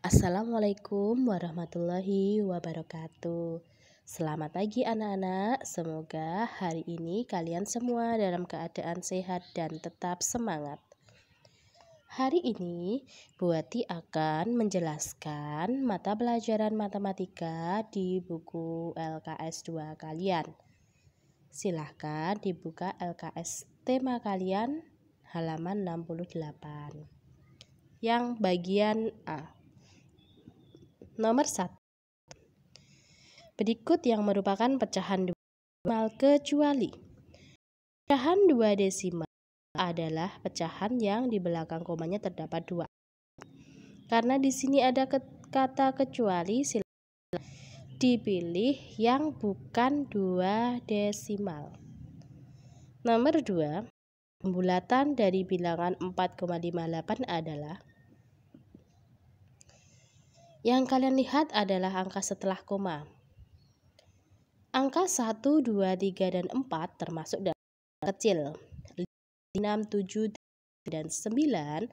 Assalamualaikum warahmatullahi wabarakatuh. Selamat pagi anak-anak. Semoga hari ini kalian semua dalam keadaan sehat dan tetap semangat. Hari ini, Buati akan menjelaskan mata pelajaran matematika di buku LKS 2 kalian. Silahkan dibuka LKS tema kalian halaman 68. Yang bagian A nomor 1. Berikut yang merupakan pecahan dua desimal kecuali. Pecahan dua desimal adalah pecahan yang di belakang komanya terdapat dua. Karena di sini ada ke kata kecuali, silakan dipilih yang bukan dua desimal. Nomor 2, pembulatan dari bilangan 4,58 adalah yang kalian lihat adalah angka setelah koma. Angka 1, 2, 3, dan 4 termasuk dalam kecil. 5, 6, 7, dan 9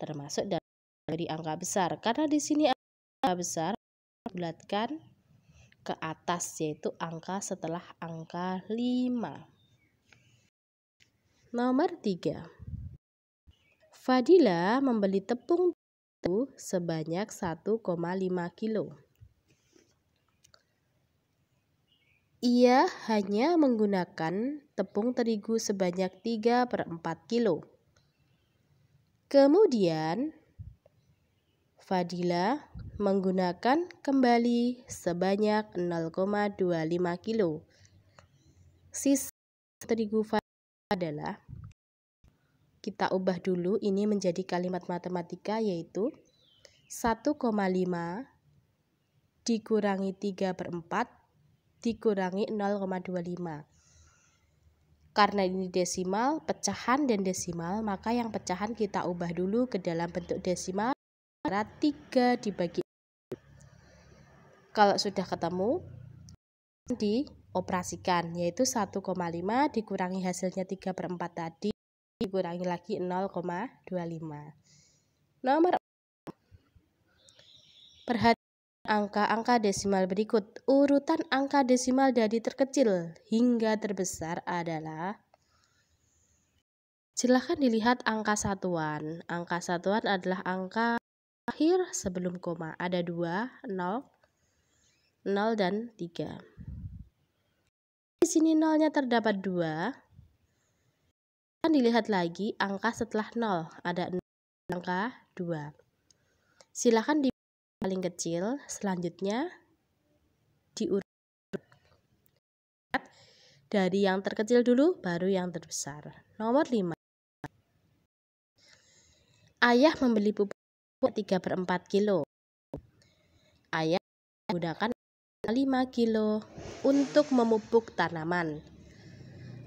termasuk dalam dari angka besar. Karena di sini angka besar bulatkan ke atas yaitu angka setelah angka 5. Nomor 3. Fadila membeli tepung sebanyak 1,5 kilo. Ia hanya menggunakan tepung terigu sebanyak 3 per 4 kilo. Kemudian, Fadila menggunakan kembali sebanyak 0,25 kilo. Sisa terigu Fadila adalah kita ubah dulu ini menjadi kalimat matematika yaitu 1,5 dikurangi 3 per 4 dikurangi 0,25. Karena ini desimal, pecahan dan desimal, maka yang pecahan kita ubah dulu ke dalam bentuk desimal 3 dibagi kalau sudah ketemu dioperasikan yaitu 1,5 dikurangi hasilnya 3 per 4 tadi dikurangi lagi 0,25. Nomor Perhatikan angka-angka desimal berikut. Urutan angka desimal dari terkecil hingga terbesar adalah Silahkan dilihat angka satuan. Angka satuan adalah angka akhir sebelum koma. Ada 2, 0, 0 dan 3. Di sini nolnya terdapat 2, akan dilihat lagi angka setelah 0, ada 0, angka 2. Silakan di paling kecil, selanjutnya diurut dari yang terkecil dulu, baru yang terbesar. Nomor 5. Ayah membeli pupuk 3 per 4 kilo. Ayah menggunakan 5 kilo untuk memupuk tanaman.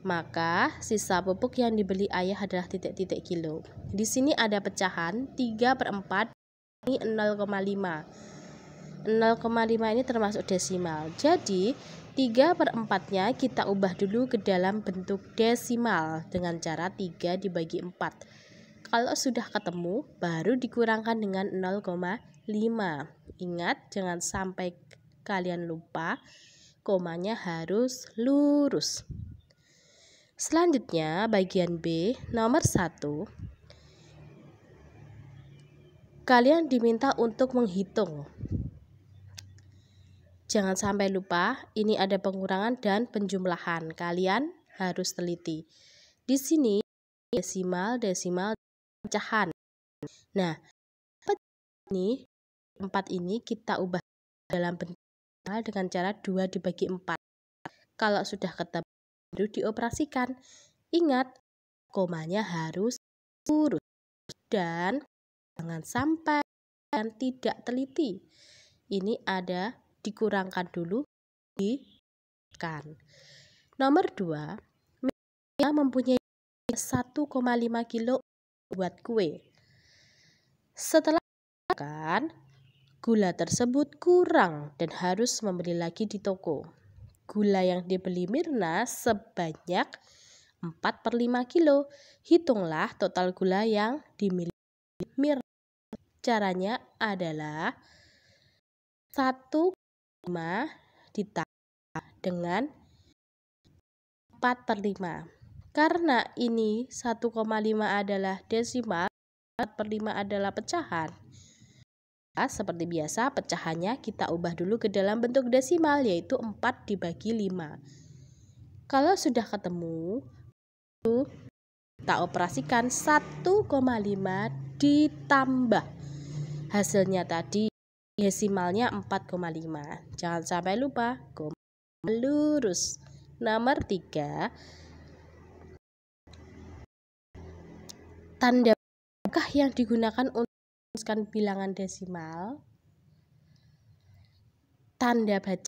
Maka sisa pupuk yang dibeli ayah adalah titik-titik kilo. Di sini ada pecahan 3 per 4 ini 0,5. 0,5 ini termasuk desimal. Jadi 3 per 4 nya kita ubah dulu ke dalam bentuk desimal dengan cara 3 dibagi 4 kalau sudah ketemu baru dikurangkan dengan 0,5 ingat jangan sampai kalian lupa komanya harus lurus Selanjutnya, bagian B, nomor 1. Kalian diminta untuk menghitung. Jangan sampai lupa, ini ada pengurangan dan penjumlahan. Kalian harus teliti. Di sini, desimal, desimal, pecahan. Nah, ini, empat ini kita ubah dalam bentuk dengan cara 2 dibagi 4. Kalau sudah ketemu, baru dioperasikan. Ingat, komanya harus lurus dan jangan sampai dan tidak teliti. Ini ada dikurangkan dulu Kan? Nomor 2, Mia mempunyai 1,5 kilo buat kue. Setelah makan, gula tersebut kurang dan harus membeli lagi di toko. Gula yang dibeli Mirna sebanyak 4 per 5 kilo. Hitunglah total gula yang dimiliki Mirna. Caranya adalah 1,5 ditambah dengan 4 per 5. Karena ini 1,5 adalah desimal, 4 per 5 adalah pecahan. Seperti biasa, pecahannya kita ubah dulu ke dalam bentuk desimal, yaitu 4 dibagi 5. Kalau sudah ketemu, kita operasikan 1,5 ditambah hasilnya tadi desimalnya 4,5 jangan sampai lupa koma lurus nomor 3 tanda apakah yang digunakan untuk merumuskan bilangan desimal tanda baca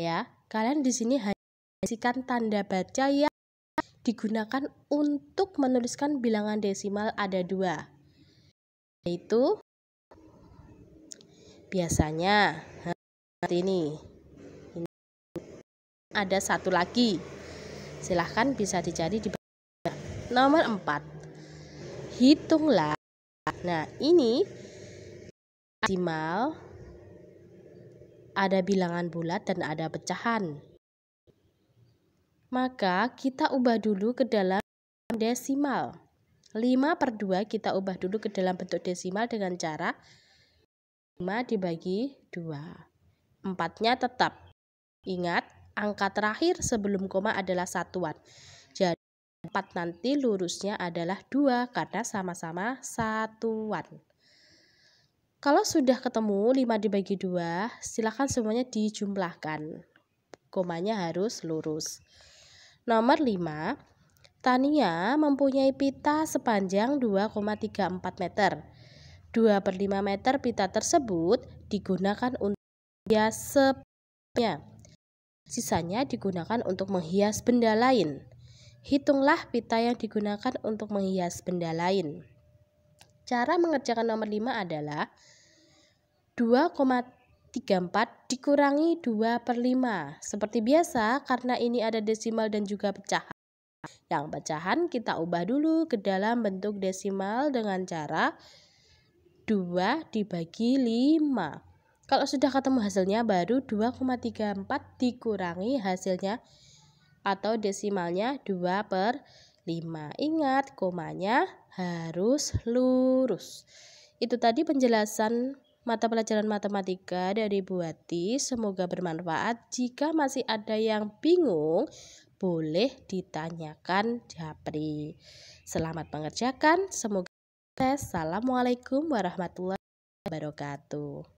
ya kalian di sini hanya tanda baca yang digunakan untuk menuliskan bilangan desimal ada dua yaitu biasanya seperti ini. ini ada satu lagi silahkan bisa dicari di nomor 4 hitunglah Nah, ini maksimal ada bilangan bulat dan ada pecahan. Maka kita ubah dulu ke dalam desimal. 5 per 2 kita ubah dulu ke dalam bentuk desimal dengan cara 5 dibagi 2. Empatnya tetap. Ingat, angka terakhir sebelum koma adalah satuan. Jadi, 4 nanti lurusnya adalah 2 karena sama-sama satuan. Kalau sudah ketemu 5 dibagi 2, silakan semuanya dijumlahkan. Komanya harus lurus. Nomor 5, Tania mempunyai pita sepanjang 2,34 meter. 2 per 5 meter pita tersebut digunakan untuk hias sepanjangnya. Sisanya digunakan untuk menghias benda lain. Hitunglah pita yang digunakan untuk menghias benda lain. Cara mengerjakan nomor 5 adalah 2,34 dikurangi 2 per 5. Seperti biasa, karena ini ada desimal dan juga pecahan. Yang pecahan kita ubah dulu ke dalam bentuk desimal dengan cara 2 dibagi 5. Kalau sudah ketemu hasilnya baru 2,34 dikurangi hasilnya 5 atau desimalnya 2 per 5. Ingat, komanya harus lurus. Itu tadi penjelasan mata pelajaran matematika dari Bu Hati. Semoga bermanfaat. Jika masih ada yang bingung, boleh ditanyakan Japri. Selamat mengerjakan. Semoga sukses. Assalamualaikum warahmatullahi wabarakatuh.